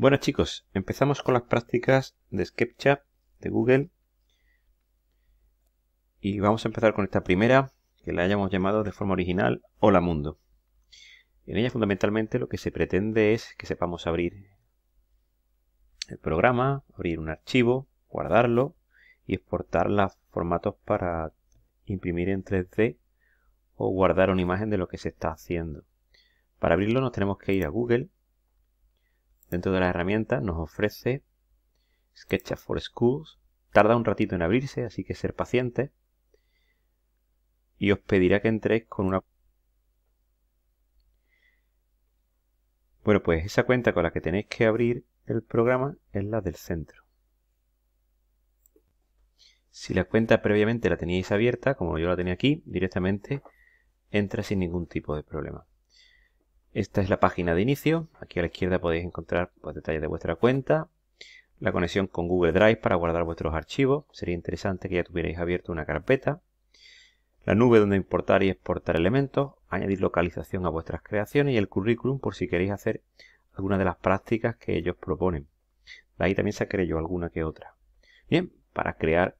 Bueno chicos, empezamos con las prácticas de SketchUp de Google y vamos a empezar con esta primera que la hayamos llamado de forma original Hola Mundo. En ella fundamentalmente lo que se pretende es que sepamos abrir el programa, abrir un archivo, guardarlo y exportar los formatos para imprimir en 3D o guardar una imagen de lo que se está haciendo. Para abrirlo nos tenemos que ir a Google Dentro de la herramienta nos ofrece SketchUp for Schools. Tarda un ratito en abrirse, así que ser paciente. Y os pedirá que entréis con una... Bueno, pues esa cuenta con la que tenéis que abrir el programa es la del centro. Si la cuenta previamente la teníais abierta, como yo la tenía aquí, directamente entra sin ningún tipo de problema. Esta es la página de inicio. Aquí a la izquierda podéis encontrar los pues, detalles de vuestra cuenta. La conexión con Google Drive para guardar vuestros archivos. Sería interesante que ya tuvierais abierto una carpeta. La nube donde importar y exportar elementos. Añadir localización a vuestras creaciones y el currículum por si queréis hacer alguna de las prácticas que ellos proponen. De ahí también sacaré yo alguna que otra. Bien, para crear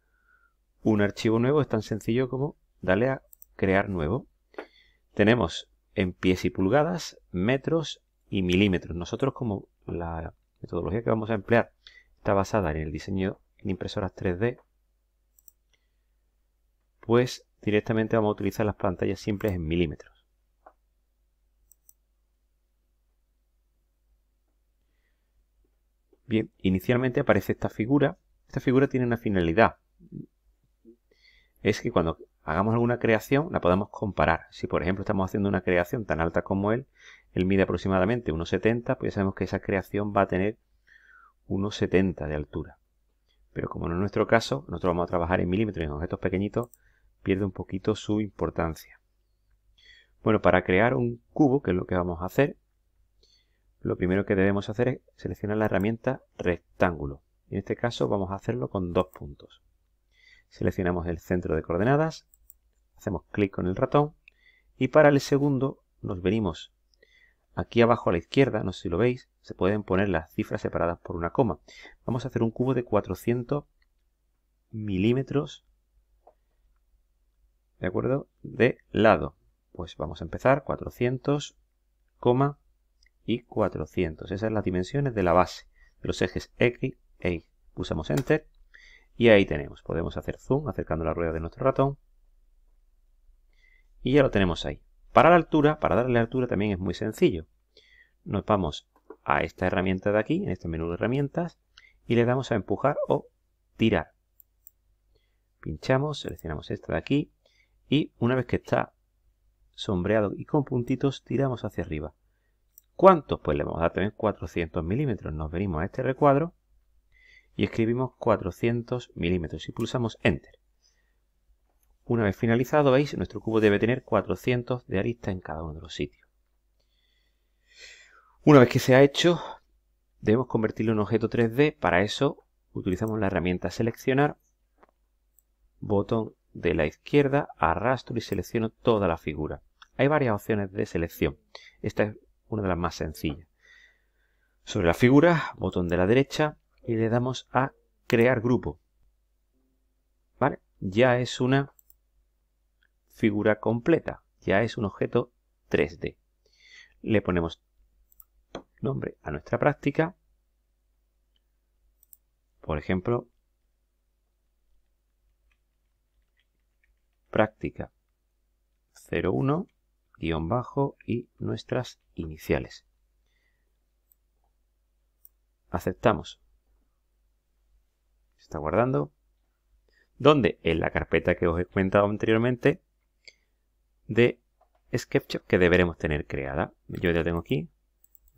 un archivo nuevo es tan sencillo como darle a crear nuevo. Tenemos en pies y pulgadas, metros y milímetros. Nosotros como la metodología que vamos a emplear está basada en el diseño en impresoras 3D, pues directamente vamos a utilizar las pantallas simples en milímetros. Bien, inicialmente aparece esta figura. Esta figura tiene una finalidad. Es que cuando hagamos alguna creación, la podemos comparar. Si por ejemplo estamos haciendo una creación tan alta como él, él mide aproximadamente 1,70, pues ya sabemos que esa creación va a tener 1,70 de altura. Pero como en nuestro caso, nosotros vamos a trabajar en milímetros en objetos pequeñitos, pierde un poquito su importancia. Bueno, para crear un cubo, que es lo que vamos a hacer, lo primero que debemos hacer es seleccionar la herramienta rectángulo. En este caso vamos a hacerlo con dos puntos. Seleccionamos el centro de coordenadas hacemos clic con el ratón y para el segundo nos venimos aquí abajo a la izquierda, no sé si lo veis, se pueden poner las cifras separadas por una coma. Vamos a hacer un cubo de 400 milímetros, ¿de acuerdo? De lado. Pues vamos a empezar, 400, coma y 400. Esas son las dimensiones de la base, de los ejes X e Y. Usamos Enter y ahí tenemos. Podemos hacer zoom acercando la rueda de nuestro ratón y ya lo tenemos ahí. Para la altura, para darle altura también es muy sencillo. Nos vamos a esta herramienta de aquí, en este menú de herramientas, y le damos a empujar o tirar. Pinchamos, seleccionamos esta de aquí y una vez que está sombreado y con puntitos tiramos hacia arriba. ¿Cuántos? Pues le vamos a dar también 400 milímetros. Nos venimos a este recuadro y escribimos 400 milímetros y pulsamos Enter. Una vez finalizado, veis, nuestro cubo debe tener 400 de aristas en cada uno de los sitios. Una vez que se ha hecho, debemos convertirlo en un objeto 3D. Para eso utilizamos la herramienta seleccionar, botón de la izquierda, arrastro y selecciono toda la figura. Hay varias opciones de selección. Esta es una de las más sencillas. Sobre la figura, botón de la derecha y le damos a crear grupo. ¿Vale? Ya es una figura completa. Ya es un objeto 3D. Le ponemos nombre a nuestra práctica. Por ejemplo, práctica 01 guión bajo y nuestras iniciales. Aceptamos. está guardando. ¿Dónde? en la carpeta que os he comentado anteriormente de SketchUp que deberemos tener creada. Yo ya tengo aquí,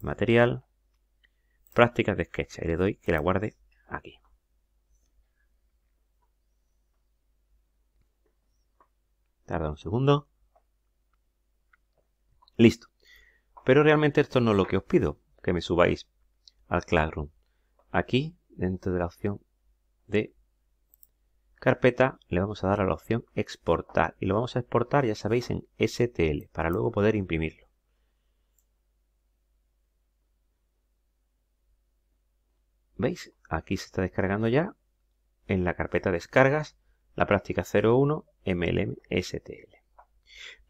material, prácticas de sketch. Y le doy que la guarde aquí. Tarda un segundo. Listo. Pero realmente esto no es lo que os pido, que me subáis al Classroom. Aquí, dentro de la opción de carpeta le vamos a dar a la opción exportar y lo vamos a exportar ya sabéis en STL para luego poder imprimirlo. ¿Veis? Aquí se está descargando ya en la carpeta descargas la práctica 01 MLM STL.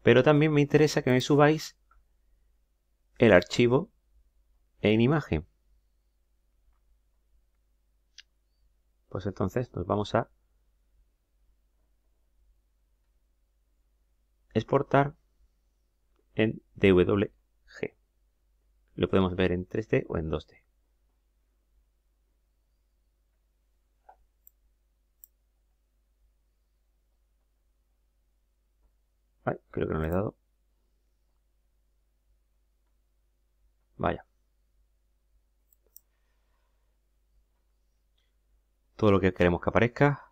Pero también me interesa que me subáis el archivo en imagen. Pues entonces nos vamos a exportar en DWG. Lo podemos ver en 3D o en 2D. creo que no le he dado. Vaya. Todo lo que queremos que aparezca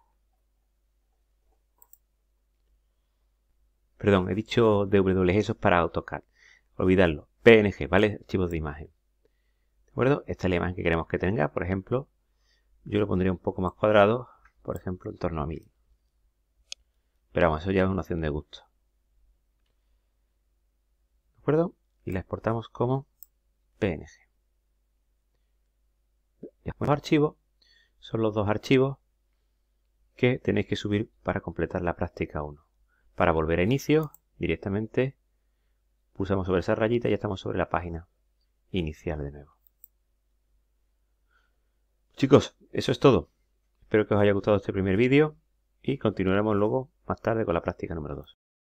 Perdón, he dicho DWG, eso es para AutoCAD. Olvidarlo. PNG, ¿vale? Archivos de imagen. ¿De acuerdo? Esta es la imagen que queremos que tenga. Por ejemplo, yo lo pondría un poco más cuadrado, por ejemplo, en torno a 1000. Pero vamos, eso ya es una opción de gusto. ¿De acuerdo? Y la exportamos como PNG. Después los archivos. Son los dos archivos que tenéis que subir para completar la práctica 1. Para volver a inicio, directamente pulsamos sobre esa rayita y ya estamos sobre la página inicial de nuevo. Chicos, eso es todo. Espero que os haya gustado este primer vídeo y continuaremos luego más tarde con la práctica número 2.